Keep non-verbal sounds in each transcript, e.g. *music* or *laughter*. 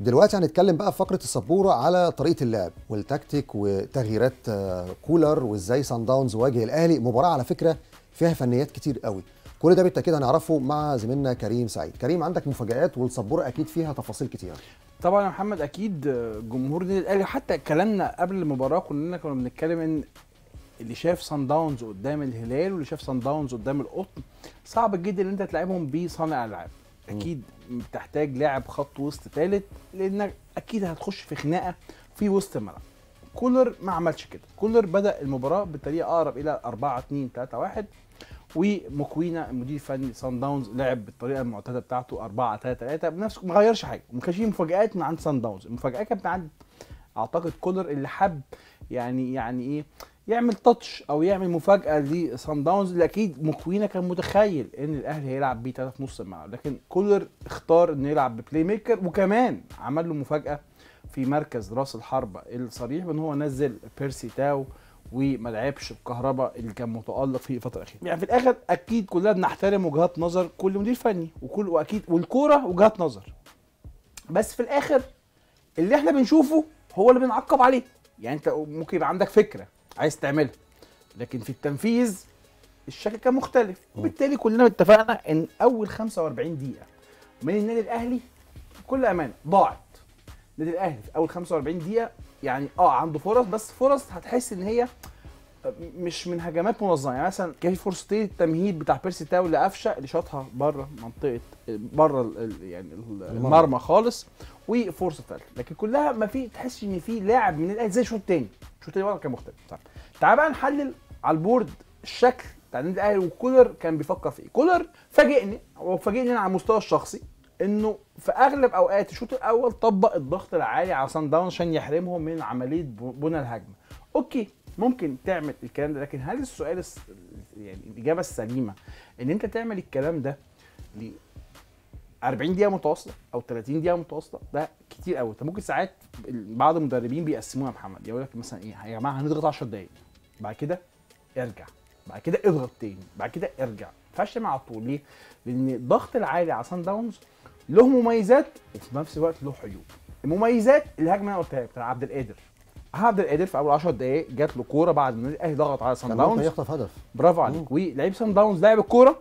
دلوقتي هنتكلم بقى في فقره السبوره على طريقه اللعب والتكتيك وتغييرات آه، كولر وازاي سان داونز واجه الاهلي مباراه على فكره فيها فنيات كتير قوي كل ده بالتاكيد هنعرفه مع زميلنا كريم سعيد كريم عندك مفاجات والسبوره اكيد فيها تفاصيل كتير طبعا يا محمد اكيد جمهور النادي الاهلي حتى كلامنا قبل المباراه كلنا كنا بنتكلم ان اللي شاف سان داونز قدام الهلال واللي شاف سان داونز قدام القطن صعب جدا ان انت تلعبهم بصانع العاب اكيد بتحتاج لاعب خط وسط ثالث لانك اكيد هتخش في خناقه في وسط الملعب كولر ما عملش كده كولر بدا المباراه بطريقه اقرب الى 4 2 3 1 ومكوينا المدير الفني سان داونز لعب بالطريقه المعتاده بتاعته 4 3 3 بنفس ما غيرش حاجه وما كانش فيه مفاجات من عند سان داونز المفاجاه كانت من عند اعتقد كولر اللي حب يعني يعني ايه يعمل تاتش او يعمل مفاجاه لسان داونز اللي اكيد مكوينه كان متخيل ان الاهلي هيلعب بيه ثلاث في نص الملعب لكن كولر اختار انه يلعب ببلاي ميكر وكمان عمل له مفاجاه في مركز راس الحربه الصريح بان هو نزل بيرسي تاو وما لعبش الكهرباء اللي كان متالق فيه الفتره الاخيره يعني في الاخر اكيد كلنا بنحترم وجهات نظر كل مدير فني وكل واكيد والكوره وجهات نظر بس في الاخر اللي احنا بنشوفه هو اللي بنعقب عليه يعني انت ممكن يبقى عندك فكره عايز تعملها لكن في التنفيذ الشكل كان مختلف وبالتالي كلنا اتفقنا ان اول 45 دقيقه من النادي الاهلي بكل امانه ضاعت النادي الاهلي في اول 45 دقيقه يعني اه عنده فرص بس فرص هتحس ان هي مش من هجمات منظمه يعني مثلا كان في فرصتين التمهيد بتاع بيرسي تاو لقفشه اللي شاطها بره منطقه بره يعني المرمى خالص وفرصه ثالثه لكن كلها ما في تحس ان في لاعب من الاهلي زي الشوط الثاني الشوط الثاني كان مختلف صح طيب، تعال بقى نحلل على البورد الشكل بتاع النادي الاهلي وكولر كان بيفكر في ايه كولر فاجئني وفاجئني انا على المستوى الشخصي انه في اغلب اوقات الشوط الاول طبق الضغط العالي على سان داون عشان يحرمهم من عمليه بنى الهجمه اوكي ممكن تعمل الكلام ده لكن هل السؤال الس... يعني الاجابه السليمه ان انت تعمل الكلام ده ل 40 دقيقه متواصله او 30 دقيقه متواصله ده كتير قوي انت ممكن ساعات بعض المدربين بيقسموها يا محمد يقول لك مثلا ايه يا جماعه هنضغط 10 دقائق بعد كده ارجع بعد كده اضغط تاني بعد كده ارجع ما مع طول ليه؟ لان الضغط العالي على سان داونز له مميزات وفي نفس الوقت له عيوب المميزات الهجمه اللي انا قلتها بتاع عبد القادر عبد القادر في اول 10 دقائق جات له كوره بعد ما الاهلي ضغط على سان داونز يخطف هدف برافو عليك ولعيب سان داونز لعب الكوره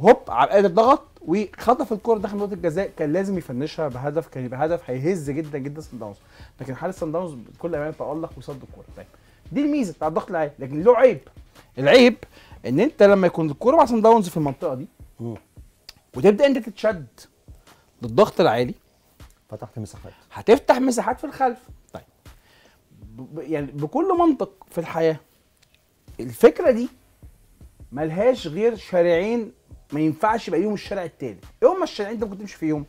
هوب عبد القادر ضغط وخطف الكوره داخل منطقه الجزاء كان لازم يفنشها بهدف كان يبقى هدف هيهز جدا جدا سان داونز لكن حارس سان داونز بكل امانه تالق وصد الكوره طيب دي الميزه بتاع الضغط العالي لكن له عيب العيب ان انت لما يكون الكوره مع سان داونز في المنطقه دي وتبدا انت تتشد بالضغط العالي فتحت مساحات هتفتح مساحات في الخلف طيب يعني بكل منطق في الحياه الفكره دي ملهاش غير شارعين ما ينفعش يبقى ليهم الشارع التالت ايه هما الشارعين انت ممكن تمشي فيهم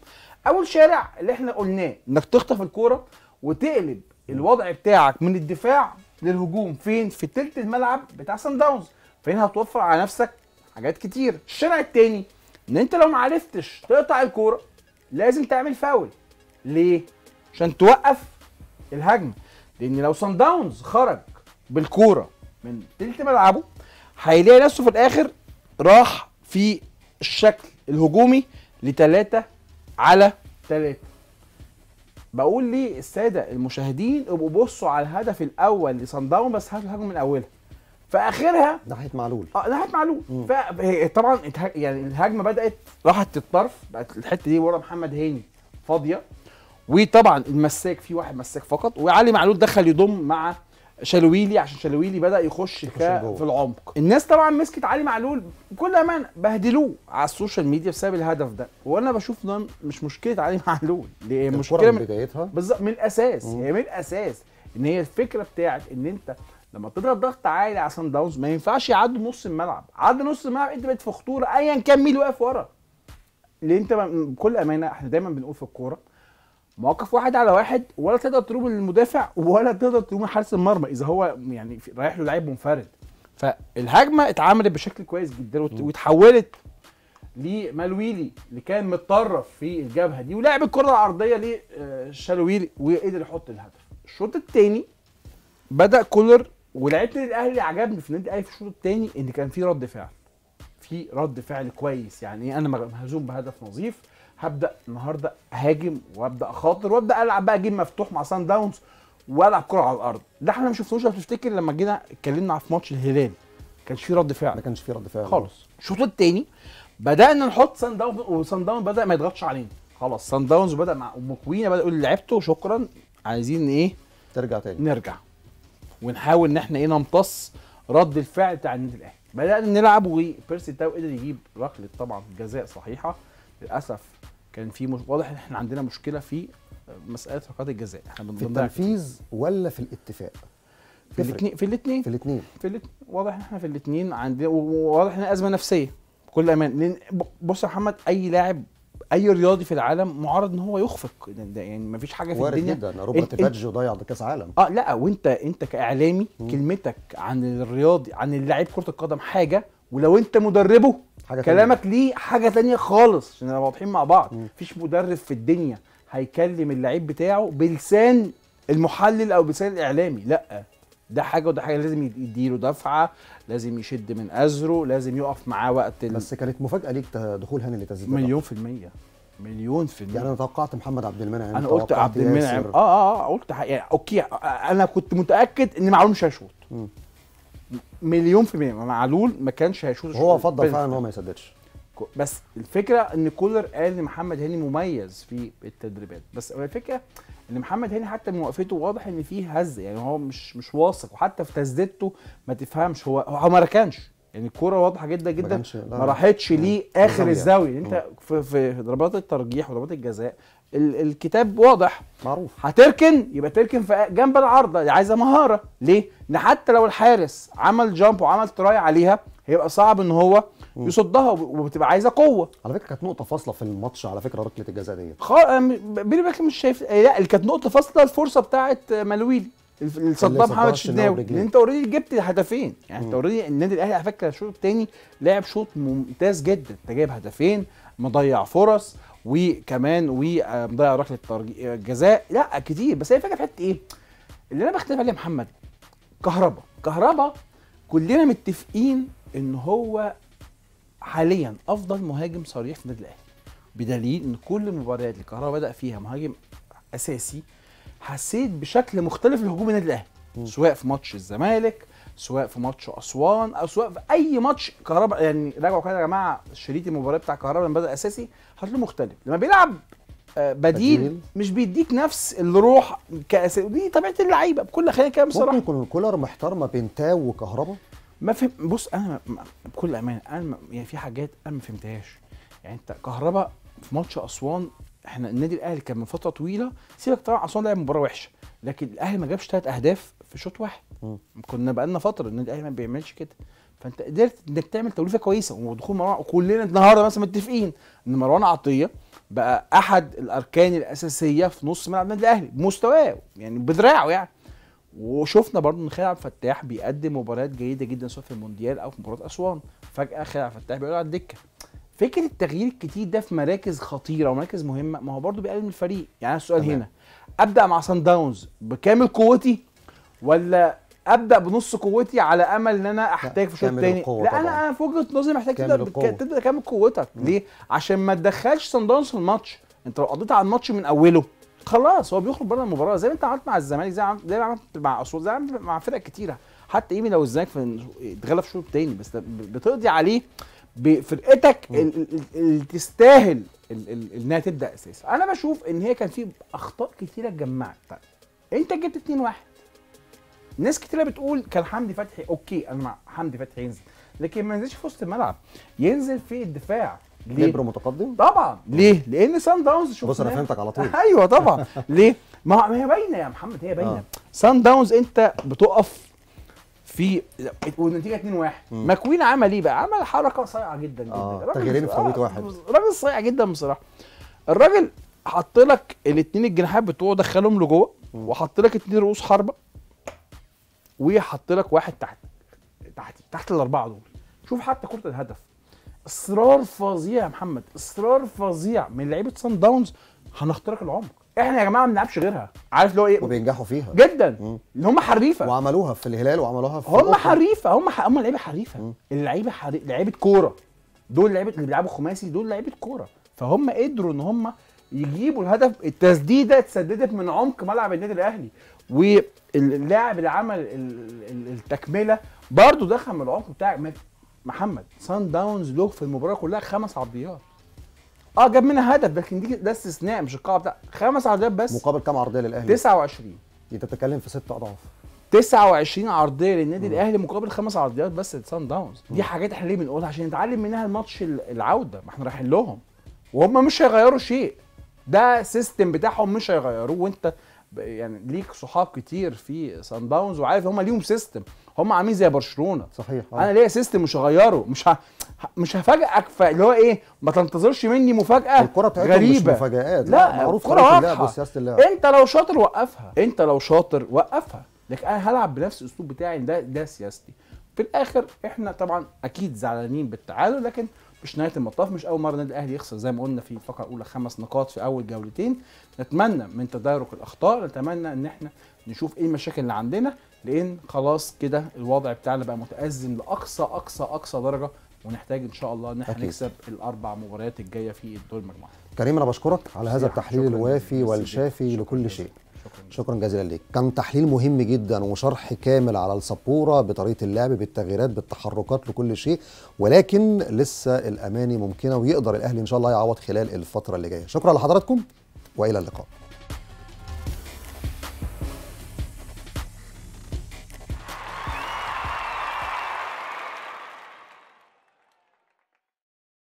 اول شارع اللي احنا قلناه انك تخطف الكوره وتقلب الوضع بتاعك من الدفاع للهجوم فين في تلت الملعب بتاع سان داونز فين هتوفر على نفسك حاجات كتير الشارع التاني ان انت لو ما عرفتش تقطع الكوره لازم تعمل فاول ليه عشان توقف الهجمه لان لو سان داونز خرج بالكوره من تلت ملعبه هيلاقي نفسه في الاخر راح في الشكل الهجومي لتلاتة على تلاتة بقول للساده المشاهدين ابقوا بصوا على الهدف الاول لصن داون بس هاتوا الهجمه من اولها في اخرها ناحيه معلول اه ناحيه معلول فطبعا يعني الهجمه بدات راحت الطرف بقت الحته دي ورا محمد هاني فاضيه وطبعا المساك في واحد مساك فقط وعلي معلول دخل يضم مع شلويلي عشان شلويلي بدا يخش في العمق الناس طبعا مسكت علي معلول بكل امان بهدلوه على السوشيال ميديا بسبب الهدف ده وانا بشوف ده مش مشكله علي *laughs* معلول ليه مشكله من بدايتها بالظبط من الاساس هي يعني من الاساس ان هي الفكره بتاعت ان انت لما بتضرب ضغط عالي على سان داونز ما ينفعش يعدوا نص الملعب عدى نص الملعب انت بقيت في خطوره ايا كان مين واقف ورا اللي انت بكل امانه احنا دايما بنقول في الكوره مواقف واحد على واحد ولا تقدر تلوم المدافع ولا تقدر تلوم حارس المرمى اذا هو يعني رايح له لعيب منفرد فالهجمه اتعملت بشكل كويس جدا وتحولت لمالويلي اللي كان متطرف في الجبهه دي ولعب الكره العرضيه لشالويلي آه، وقدر يحط الهدف الشوط الثاني بدا كولر ولعيبه النادي الاهلي عجبني في النادي الاهلي في الشوط الثاني ان كان في رد فعل في رد فعل كويس يعني انا مهزوم بهدف نظيف هبدا النهارده اهاجم وابدا اخاطر وابدا العب بقى جيم مفتوح مع سان داونز والعب كره على الارض ده احنا ما شفناهوش لو تفتكر لما جينا اتكلمنا في ماتش الهلال ما كانش فيه رد فعل ما كانش فيه رد فعل خالص الشوط الثاني بدانا نحط سان داونز وسان داونز بدا ما يضغطش علينا خلاص سان داونز بدا مع ام كوينه بدا يقول لعبته شكرا عايزين ايه ترجع تاني نرجع ونحاول ان احنا ايه نمتص رد الفعل بتاع النادي الاهلي بدانا نلعب وبيرسي تاو قدر يجيب ركله طبعا جزاء صحيحه للاسف كان في مش... واضح ان احنا عندنا مشكله في مساله ركلات الجزاء احنا في التنفيذ ولا في الاتفاق في الاثنين في الاثنين في الاثنين في الاثنين واضح ان احنا في الاثنين عندنا وواضح ان ازمه نفسيه بكل امان لان بص يا محمد اي لاعب اي رياضي في العالم معرض ان هو يخفق يعني مفيش حاجه في وارد جدا روبرت باجيو ضيع كاس عالم اه لا وانت انت كاعلامي م. كلمتك عن الرياضي عن اللاعب كره القدم حاجه ولو انت مدربه حاجة كلامك تانية. ليه حاجه تانية خالص عشان نبقى واضحين مع بعض مفيش مدرب في الدنيا هيكلم اللعيب بتاعه بلسان المحلل او بلسان الاعلامي لا ده حاجه وده حاجه لازم يديله دفعه لازم يشد من ازره لازم يقف معاه وقت ال... بس كانت مفاجاه ليك دخول هاني لتزيد مليون في الميه مليون في المية يعني انا توقعت محمد عبد المنعم انا قلت عبد المنعم آه،, اه اه قلت يعني اوكي انا كنت متاكد ان معلول مش هيشوط مليون في المية معلول ما كانش هيشوط هو فضل فعلا ان هو ما يسددش بس الفكره ان كولر قال ان محمد هاني مميز في التدريبات بس الفكره ان محمد هاني حتى من وقفته واضح ان فيه هزه يعني هو مش مش واثق وحتى في تسديدته ما تفهمش هو هو ما ركنش يعني الكوره واضحه جدا جدا ما راحتش ليه اخر الزاويه يعني انت في في ضربات الترجيح وضربات الجزاء الكتاب واضح معروف هتركن يبقى تركن في جنب العارضه دي عايزه مهاره ليه؟ ان حتى لو الحارس عمل جامب وعمل تراي عليها هيبقى صعب ان هو يصدها وبتبقى عايزه قوه على فكره كانت نقطه فاصله في الماتش على فكره ركله الجزاء ديت خ... بيني وبينك مش شايف يعني لا كانت نقطه فاصله الفرصه بتاعه مالويلي الصدام محمد شناوي لان يعني انت اوريدي جبت هدفين يعني انت اوريدي النادي الاهلي على فكره الشوط الثاني لعب شوط ممتاز جدا انت جايب هدفين مضيع فرص وكمان ومضيع آه، ركله آه، جزاء لا كتير بس هي الفكره في حته ايه؟ اللي انا بختلف عليه محمد كهربا كهربا كلنا متفقين ان هو حاليا افضل مهاجم صريح في النادي الاهلي بدليل ان كل المباريات اللي كهربا بدا فيها مهاجم اساسي حسيت بشكل مختلف لهجوم النادي الاهلي سواء في ماتش الزمالك سواء في ماتش اسوان او سواء في اي ماتش كهرباء يعني راجعوا كده يا جماعه شريط المباراه بتاع كهرباء لما بدا اساسي هتلاقيه مختلف لما بيلعب آه، بديل, مش بيديك نفس الروح كأس دي طبيعه اللعيبه بكل خلينا كده بصراحه ممكن يكون الكولر محتار ما بين تاو وكهرباء ما فهم بص انا ما... بكل امانه انا يعني في حاجات انا ما فهمتهاش يعني انت كهرباء في ماتش اسوان احنا النادي الاهلي كان من فتره طويله سيبك طبعا اسوان لعب مباراه وحشه لكن الاهلي ما جابش ثلاث اهداف في شوط واحد م. كنا بقى لنا فتره النادي الاهلي ما بيعملش كده فانت قدرت انك تعمل توليفه كويسه ودخول مروان كلنا النهارده مثلا متفقين ان مروان عطيه بقى احد الاركان الاساسيه في نص ملعب النادي الاهلي بمستواه يعني بدراعه يعني وشفنا برضه ان خالد عبد الفتاح بيقدم مباريات جيده جدا سواء في المونديال او في مباراه اسوان فجاه خالد عبد الفتاح بيقعد على الدكه فكره التغيير الكتير ده في مراكز خطيره ومراكز مهمه ما هو برضه بيقلل من الفريق يعني السؤال هنا ابدا مع سان داونز بكامل قوتي ولا ابدا بنص قوتي على امل ان انا احتاج في الشوط الثاني لا انا انا في وجهه نظري محتاج تبدا تبدا كامل قوتك مم. ليه عشان ما تدخلش سان داونز في الماتش انت لو قضيت على الماتش من اوله خلاص هو بيخرج بره المباراه زي ما انت عملت مع الزمالك زي ما زي ما عملت مع اسوان زي ما عملت مع فرق كتيره حتى ايمي لو الزمالك اتغلب في الشوط الثاني بس بتقضي عليه بفرقتك اللي تستاهل انها تبدا اساسا انا بشوف ان هي كان في اخطاء كتيره اتجمعت طيب انت جبت 2 1 ناس كتيره بتقول كان حمدي فتحي اوكي انا مع حمدي فتحي ينزل لكن ما ينزلش في وسط الملعب ينزل في الدفاع ليه؟ ليبرو متقدم؟ طبعا ليه؟ لان سان داونز شوف بص انا فهمتك على طول *laughs* ايوه طبعا ليه؟ ما هي باينه يا محمد هي باينه آه. سان داونز انت بتقف في والنتيجه 2 1 ماكوين عمل ايه بقى؟ عمل حركه صايعه جدا جدا آه. تغييرين في خبيط آه، واحد راجل صايع جدا بصراحه الراجل حط لك الاثنين الجناحات بتوعه دخلهم لجوه وحط لك اثنين رؤوس حربه وحط لك واحد تحت تحت تحت الاربعه دول شوف حتى كره الهدف اصرار فظيع يا محمد اصرار فظيع من لعيبه سان داونز هنخترق العمق احنا يا جماعه ما بنلعبش غيرها عارف اللي هو ايه وبينجحوا فيها جدا اللي هم حريفه وعملوها في الهلال وعملوها في هم حريفه هم ح... هم لعيبه حريفه اللعيبه حري... لعيبه كوره دول لعيبه اللي بيلعبوا خماسي دول لعيبه كوره فهم قدروا ان هم يجيبوا الهدف التسديده اتسددت من عمق ملعب النادي الاهلي واللاعب اللي عمل التكمله برضه دخل من العمق بتاع محمد سان داونز له في المباراه كلها خمس عرضيات اه جاب منها هدف لكن دي ده استثناء مش القاعه بتاع خمس عرضيات بس مقابل كام عرضيه للاهلي 29 انت بتتكلم في ست اضعاف 29 عرضيه للنادي الاهلي مقابل خمس عرضيات بس لسان داونز دي حاجات احنا ليه بنقولها عشان نتعلم منها الماتش العوده ما احنا رايحين لهم وهم مش هيغيروا شيء ده سيستم بتاعهم مش هيغيروه وانت يعني ليك صحاب كتير في سان داونز وعارف هم ليهم سيستم هم عاملين زي برشلونه صحيح آه. انا ليا سيستم مش هغيره مش ه... مش هفاجئك اللي هو ايه ما تنتظرش مني مفاجاه الكره بتاعتهم مش مفاجات لا, معروف الكره واضحه انت لو شاطر وقفها انت لو شاطر وقفها لكن انا هلعب بنفس الاسلوب بتاعي ده ده سياستي في الاخر احنا طبعا اكيد زعلانين بالتعادل لكن مش نهايه المطاف مش اول مره النادي الاهلي يخسر زي ما قلنا في الفقره الاولى خمس نقاط في اول جولتين نتمنى من تدارك الاخطاء نتمنى ان احنا نشوف ايه المشاكل اللي عندنا لان خلاص كده الوضع بتاعنا بقى متازم لاقصى اقصى اقصى درجه ونحتاج ان شاء الله ان احنا نكسب الاربع مباريات الجايه في الدور المجموعات كريم انا بشكرك على هذا التحليل الوافي والشافي لكل شيء شكرا جزيلا ليك كان تحليل مهم جدا وشرح كامل على السبوره بطريقه اللعب بالتغييرات بالتحركات لكل شيء ولكن لسه الاماني ممكنه ويقدر الاهلي ان شاء الله يعوض خلال الفتره اللي جايه شكرا لحضراتكم والى اللقاء